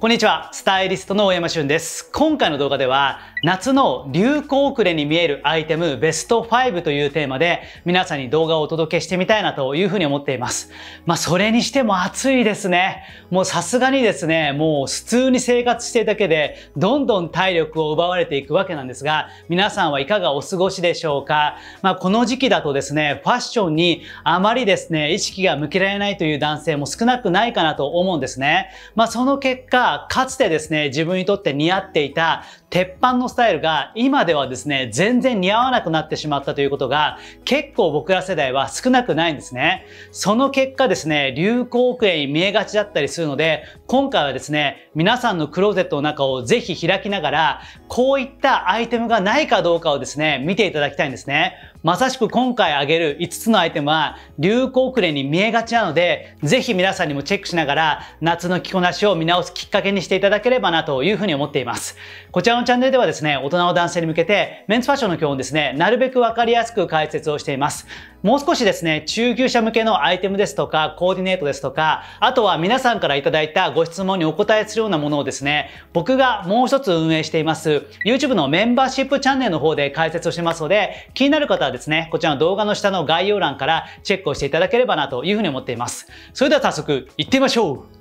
こんにちは、スタイリストの大山俊です。今回の動画では、夏の流行遅れに見えるアイテムベスト5というテーマで、皆さんに動画をお届けしてみたいなというふうに思っています。まあ、それにしても暑いですね。もうさすがにですね、もう普通に生活しているだけで、どんどん体力を奪われていくわけなんですが、皆さんはいかがお過ごしでしょうか。まあ、この時期だとですね、ファッションにあまりですね、意識が向けられないという男性も少なくないかなと思うんですね。まあ、その結果、かつてですね、自分にとって似合っていた鉄板のスタイルが今ではですね、全然似合わなくなってしまったということが結構僕ら世代は少なくないんですね。その結果ですね、流行遅れに見えがちだったりするので、今回はですね、皆さんのクローゼットの中をぜひ開きながら、こういったアイテムがないかどうかをですね、見ていただきたいんですね。まさしく今回挙げる5つのアイテムは流行遅れに見えがちなので、ぜひ皆さんにもチェックしながら夏の着こなしを見直すきっかけにしていただければなというふうに思っています。こちらのチャンネルではですね、大人の男性に向けて、メンズファッションの基本ですね、なるべくわかりやすく解説をしています。もう少しですね、中級者向けのアイテムですとか、コーディネートですとか、あとは皆さんからいただいたご質問にお答えするようなものをですね、僕がもう一つ運営しています、YouTube のメンバーシップチャンネルの方で解説をしてますので、気になる方はですね、こちらの動画の下の概要欄からチェックをしていただければなというふうに思っています。それでは早速、行ってみましょう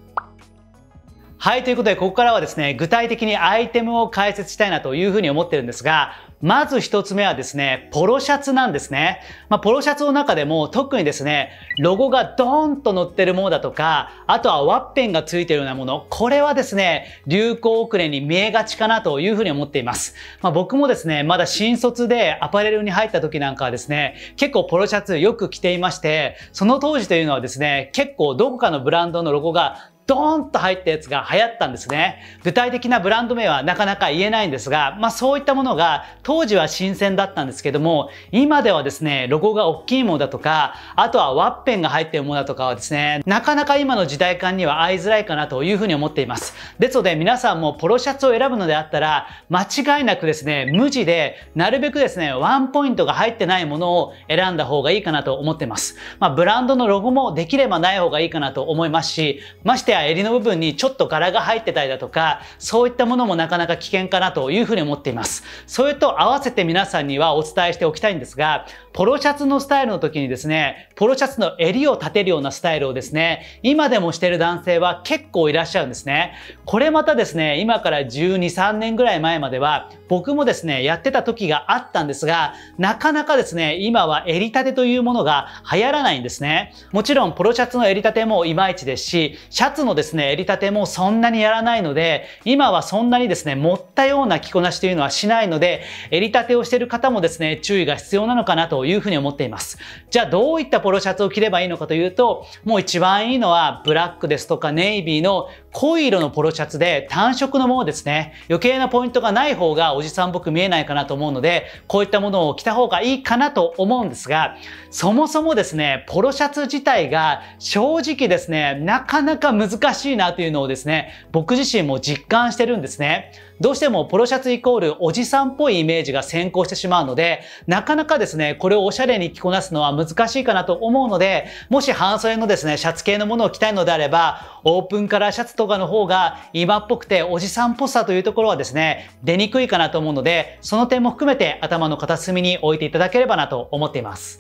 はい、ということで、ここからはですね、具体的にアイテムを解説したいなというふうに思ってるんですが、まず一つ目はですね、ポロシャツなんですね。まあ、ポロシャツの中でも特にですね、ロゴがドーンと載ってるものだとか、あとはワッペンがついてるようなもの、これはですね、流行遅れに見えがちかなというふうに思っています。まあ、僕もですね、まだ新卒でアパレルに入った時なんかはですね、結構ポロシャツよく着ていまして、その当時というのはですね、結構どこかのブランドのロゴがドーンと入ったやつが流行ったんですね。具体的なブランド名はなかなか言えないんですが、まあそういったものが当時は新鮮だったんですけども、今ではですね、ロゴが大きいものだとか、あとはワッペンが入っているものだとかはですね、なかなか今の時代感には合いづらいかなというふうに思っています。ですので皆さんもポロシャツを選ぶのであったら、間違いなくですね、無地で、なるべくですね、ワンポイントが入ってないものを選んだ方がいいかなと思ってます。まあブランドのロゴもできればない方がいいかなと思いますし、ましてや襟の部分にちょっと柄が入ってたりだとかそういったものもなかなか危険かなというふうに思っていますそれと合わせて皆さんにはお伝えしておきたいんですがポロシャツのスタイルの時にですねポロシャツの襟を立てるようなスタイルをですね今でもしてる男性は結構いらっしゃるんですねこれまたですね今から12、3年ぐらい前までは僕もですねやってた時があったんですがなかなかですね今は襟立てというものが流行らないんですねもちろんポロシャツの襟立てもいまいちですしシャツのですね、襟立てもそんなにやらないので、今はそんなにですね、持ったような着こなしというのはしないので、襟立てをしている方もですね、注意が必要なのかなというふうに思っています。じゃあどういったポロシャツを着ればいいのかというと、もう一番いいのはブラックですとかネイビーの濃い色のポロシャツで単色のものですね。余計なポイントがない方がおじさんっぽく見えないかなと思うので、こういったものを着た方がいいかなと思うんですが、そもそもですね、ポロシャツ自体が正直ですね、なかなか難しいなというのをですね、僕自身も実感してるんですね。どうしてもポロシャツイコールおじさんっぽいイメージが先行してしまうので、なかなかですね、これをおしゃれに着こなすのは難しいかなと思うので、もし半袖のですね、シャツ系のものを着たいのであれば、オープンカラーシャツとかの方が今っぽくておじさんっぽさというところはですね、出にくいかなと思うので、その点も含めて頭の片隅に置いていただければなと思っています。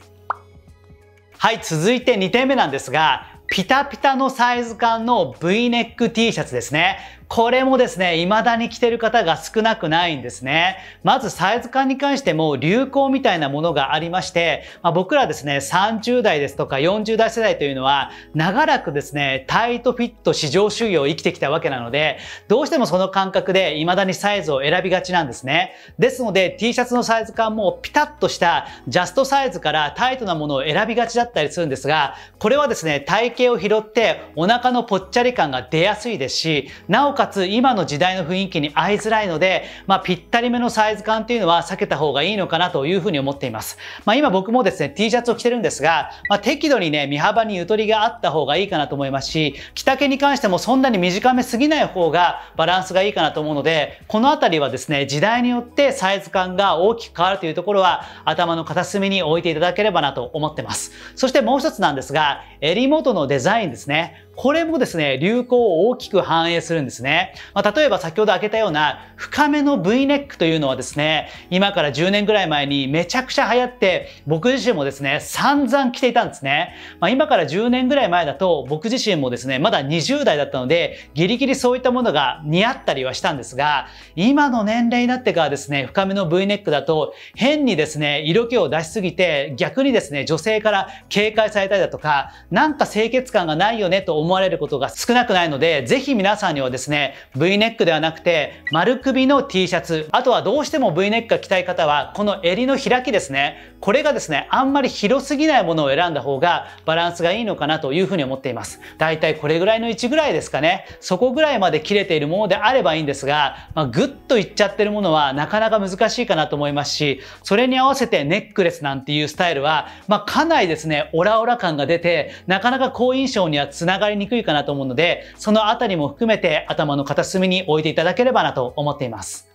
はい、続いて2点目なんですが、ピタピタのサイズ感の V ネック T シャツですね。これもですね、未だに着てる方が少なくないんですね。まずサイズ感に関しても流行みたいなものがありまして、まあ、僕らですね、30代ですとか40代世代というのは、長らくですね、タイトフィット市場主義を生きてきたわけなので、どうしてもその感覚で未だにサイズを選びがちなんですね。ですので、T シャツのサイズ感もピタッとしたジャストサイズからタイトなものを選びがちだったりするんですが、これはですね、体型を拾ってお腹のぽっちゃり感が出やすいですし、なおかつ今の時代の雰囲気に合いづらいので、まあ、ぴったりめのサイズ感というのは避けた方がいいのかなというふうに思っています。まあ、今僕もですね、T シャツを着てるんですが、まあ、適度にね、身幅にゆとりがあった方がいいかなと思いますし、着丈に関してもそんなに短めすぎない方がバランスがいいかなと思うので、このあたりはですね、時代によってサイズ感が大きく変わるというところは頭の片隅に置いていただければなと思ってます。そしてもう一つなんですが、襟元のデザインですね。これもですね、流行を大きく反映するんですね。まあ、例えば先ほど開けたような深めの V ネックというのはですね、今から10年ぐらい前にめちゃくちゃ流行って、僕自身もですね、散々着ていたんですね。まあ、今から10年ぐらい前だと、僕自身もですね、まだ20代だったので、ギリギリそういったものが似合ったりはしたんですが、今の年齢になってからですね、深めの V ネックだと、変にですね、色気を出しすぎて、逆にですね、女性から警戒されたりだとか、なんか清潔感がないよねと思思われることが少なくないので、ぜひ皆さんにはですね、V ネックではなくて、丸首の T シャツ、あとはどうしても V ネックが着たい方は、この襟の開きですね、これがですね、あんまり広すぎないものを選んだ方がバランスがいいのかなというふうに思っています。だいたいこれぐらいの位置ぐらいですかね、そこぐらいまで切れているものであればいいんですが、まあ、ぐっといっちゃってるものはなかなか難しいかなと思いますし、それに合わせてネックレスなんていうスタイルは、まあ、かなりですね、オラオラ感が出て、なかなか好印象にはつながりえにくいかなと思うので、そのあたりも含めて頭の片隅に置いていただければなと思っています。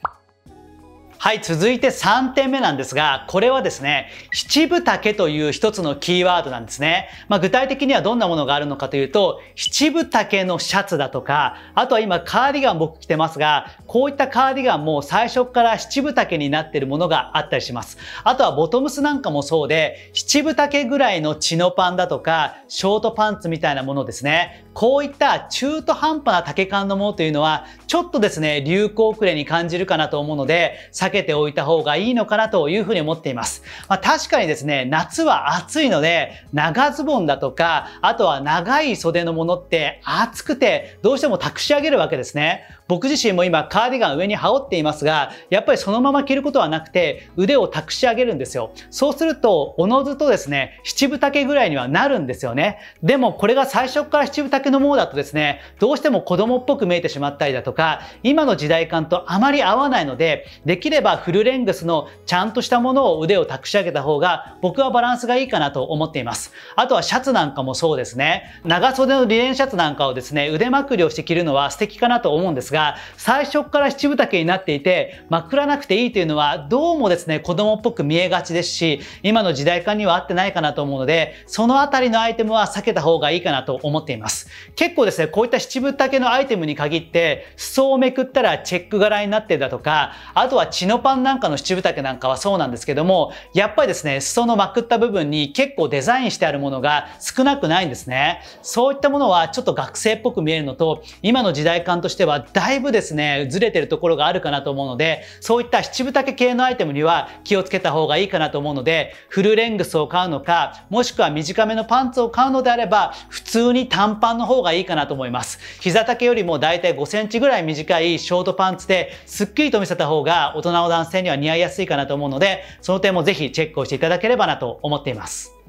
はい、続いて3点目なんですが、これはですね、七分丈という一つのキーワードなんですね。まあ、具体的にはどんなものがあるのかというと、七分丈のシャツだとか、あとは今カーディガン僕着てますが、こういったカーディガンも最初から七分丈になっているものがあったりします。あとはボトムスなんかもそうで、七分丈ぐらいのチノパンだとか、ショートパンツみたいなものですね。こういった中途半端な丈感のものというのは、ちょっとですね、流行遅れに感じるかなと思うので、けておいた方がいいのかなというふうに思っています。まあ、確かにですね、夏は暑いので、長ズボンだとか、あとは長い袖のものって暑くて、どうしても託し上げるわけですね。僕自身も今カーディガン上に羽織っていますがやっぱりそのまま着ることはなくて腕を託し上げるんですよそうするとおのずとですね七分丈ぐらいにはなるんですよねでもこれが最初から七分丈のものだとですねどうしても子供っぽく見えてしまったりだとか今の時代感とあまり合わないのでできればフルレングスのちゃんとしたものを腕を託し上げた方が僕はバランスがいいかなと思っていますあとはシャツなんかもそうですね長袖のリレンシャツなんかをですね腕まくりをして着るのは素敵かなと思うんですがが最初から七分丈になっていてまくらなくていいというのはどうもですね子供っぽく見えがちですし今の時代感には合ってないかなと思うのでその辺りのアイテムは避けた方がいいかなと思っています結構ですねこういった七分丈のアイテムに限って裾をめくったらチェック柄になってるだとかあとはチノパンなんかの七分丈なんかはそうなんですけどもやっぱりですね裾のまくった部分に結構デザインしてあるものが少なくないんですねそういったものはちょっと学生っぽく見えるのと今の時代感としてはだいぶですねずれてるところがあるかなと思うのでそういった七分丈系のアイテムには気をつけた方がいいかなと思うのでフルレングスを買うのかもしくは短めのパンツを買うのであれば普通に短パンの方がいいかなと思います膝丈よりもだいたい5センチぐらい短いショートパンツですっきりと見せた方が大人の男性には似合いやすいかなと思うのでその点もぜひチェックをしていただければなと思っています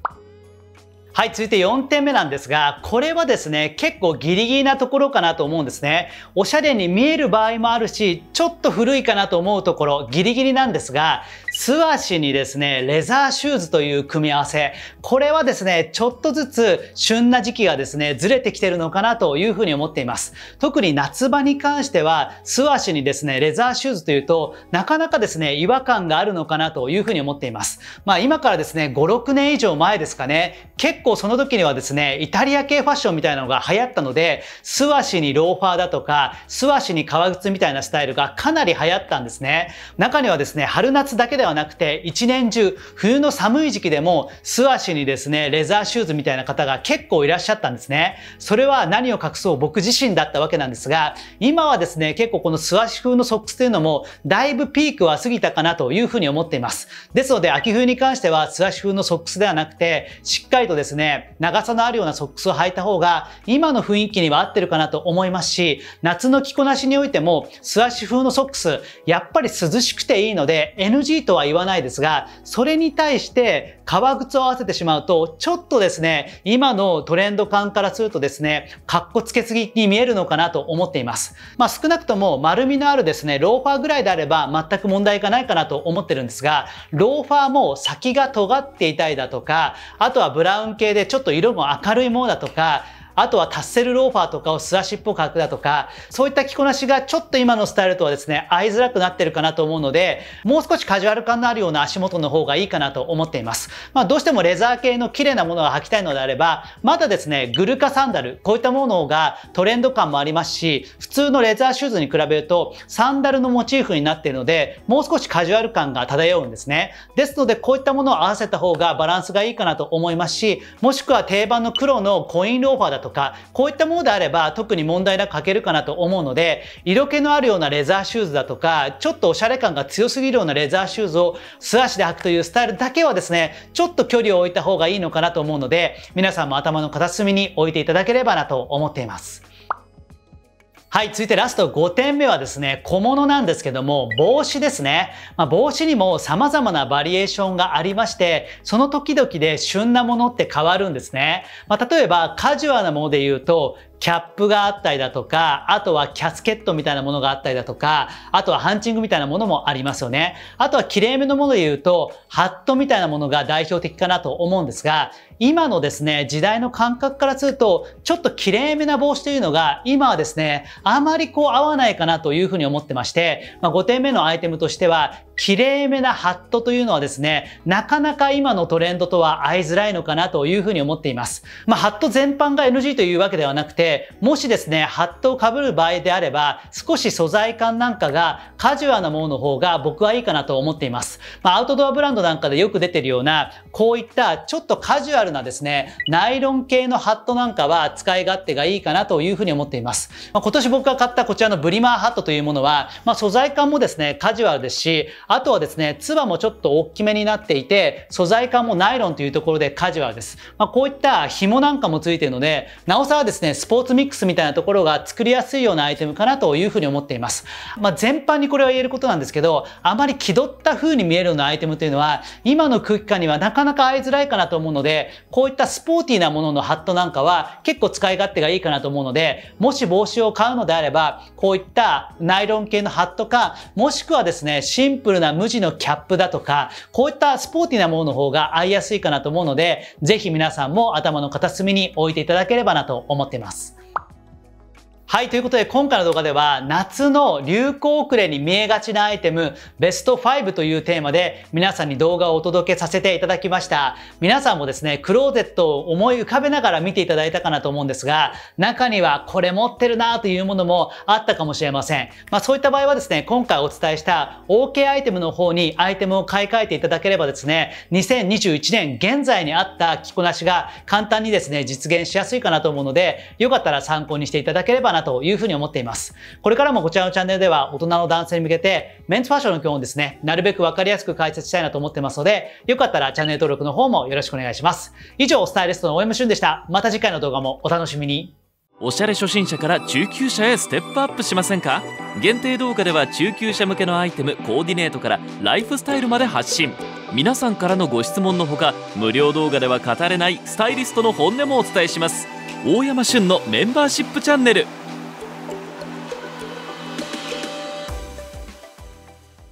はい、続いて4点目なんですが、これはですね、結構ギリギリなところかなと思うんですね。おしゃれに見える場合もあるし、ちょっと古いかなと思うところ、ギリギリなんですが、素足にですね、レザーシューズという組み合わせ。これはですね、ちょっとずつ旬な時期がですね、ずれてきてるのかなというふうに思っています。特に夏場に関しては、素足にですね、レザーシューズというと、なかなかですね、違和感があるのかなというふうに思っています。まあ今からですね、5、6年以上前ですかね、結構その時にはですね、イタリア系ファッションみたいなのが流行ったので、素足にローファーだとか、素足に革靴みたいなスタイルがかなり流行ったんですね。中にはですね、春夏だけではなくて、一年中、冬の寒い時期でも、素足にですね、レザーシューズみたいな方が結構いらっしゃったんですね。それは何を隠そう僕自身だったわけなんですが、今はですね、結構この素足風のソックスというのも、だいぶピークは過ぎたかなというふうに思っています。ですので、秋冬に関しては素足風のソックスではなくて、しっかりとですねですね、長さのあるようなソックスを履いた方が、今の雰囲気には合ってるかなと思いますし、夏の着こなしにおいても、素足風のソックス、やっぱり涼しくていいので、NG とは言わないですが、それに対して、革靴を合わせてしまうと、ちょっとですね、今のトレンド感からするとですね、かっこつけすぎに見えるのかなと思っています。まあ少なくとも丸みのあるですね、ローファーぐらいであれば全く問題がないかなと思ってるんですが、ローファーも先が尖っていたりだとか、あとはブラウン系系でちょっと色も明るいものだとかあとはタッセルローファーとかを素足っぽく履くだとか、そういった着こなしがちょっと今のスタイルとはですね、合いづらくなってるかなと思うので、もう少しカジュアル感のあるような足元の方がいいかなと思っています。まあ、どうしてもレザー系の綺麗なものが履きたいのであれば、まだですね、グルカサンダル、こういったものがトレンド感もありますし、普通のレザーシューズに比べるとサンダルのモチーフになっているので、もう少しカジュアル感が漂うんですね。ですので、こういったものを合わせた方がバランスがいいかなと思いますし、もしくは定番の黒のコインローファーだとか、こういったものであれば特に問題なく履けるかなと思うので、色気のあるようなレザーシューズだとか、ちょっとおしゃれ感が強すぎるようなレザーシューズを素足で履くというスタイルだけはですね、ちょっと距離を置いた方がいいのかなと思うので、皆さんも頭の片隅に置いていただければなと思っています。はい、続いてラスト5点目はですね、小物なんですけども、帽子ですね。まあ、帽子にも様々なバリエーションがありまして、その時々で旬なものって変わるんですね。まあ、例えば、カジュアルなもので言うと、キャップがあったりだとか、あとはキャスケットみたいなものがあったりだとか、あとはハンチングみたいなものもありますよね。あとは綺麗めのもので言うと、ハットみたいなものが代表的かなと思うんですが、今のですね、時代の感覚からすると、ちょっと綺麗めな帽子というのが、今はですね、あまりこう合わないかなというふうに思ってまして、まあ、5点目のアイテムとしては、綺麗めなハットというのはですね、なかなか今のトレンドとは合いづらいのかなというふうに思っています。まあ、ハット全般が NG というわけではなくて、で、もしですね、ハットをかぶる場合であれば、少し素材感なんかがカジュアルなものの方が僕はいいかなと思っています。まあ、アウトドアブランドなんかでよく出てるような、こういったちょっとカジュアルなですね、ナイロン系のハットなんかは使い勝手がいいかなというふうに思っています。まあ、今年僕が買ったこちらのブリマーハットというものは、まあ、素材感もですね、カジュアルですし、あとはですね、ツバもちょっと大きめになっていて、素材感もナイロンというところでカジュアルです。まあ、こういった紐なんかもついているので、なおさらですね、スポポーツミックスみたいなところが作りやすいようなアイテムかなというふうに思っています。まあ、全般にこれは言えることなんですけど、あまり気取った風に見えるようなアイテムというのは、今の空気感にはなかなか合いづらいかなと思うので、こういったスポーティーなもののハットなんかは結構使い勝手がいいかなと思うので、もし帽子を買うのであれば、こういったナイロン系のハットか、もしくはですね、シンプルな無地のキャップだとか、こういったスポーティーなものの方が合いやすいかなと思うので、ぜひ皆さんも頭の片隅に置いていただければなと思っています。はい、ということで今回の動画では夏の流行遅れに見えがちなアイテムベスト5というテーマで皆さんに動画をお届けさせていただきました。皆さんもですね、クローゼットを思い浮かべながら見ていただいたかなと思うんですが、中にはこれ持ってるなというものもあったかもしれません。まあそういった場合はですね、今回お伝えした OK アイテムの方にアイテムを買い替えていただければですね、2021年現在にあった着こなしが簡単にですね、実現しやすいかなと思うので、よかったら参考にしていただければなというふうに思っています。これからもこちらのチャンネルでは大人の男性に向けてメンズファッションの基本をですね、なるべくわかりやすく解説したいなと思ってますので、よかったらチャンネル登録の方もよろしくお願いします。以上、スタイリストの大山俊でした。また次回の動画もお楽しみに。おしゃれ初心者から中級者へステップアップしませんか限定動画では中級者向けのアイテムコーディネートからライフスタイルまで発信皆さんからのご質問のほか無料動画では語れないスタイリストの本音もお伝えします大山旬のメンバーシップチャンネル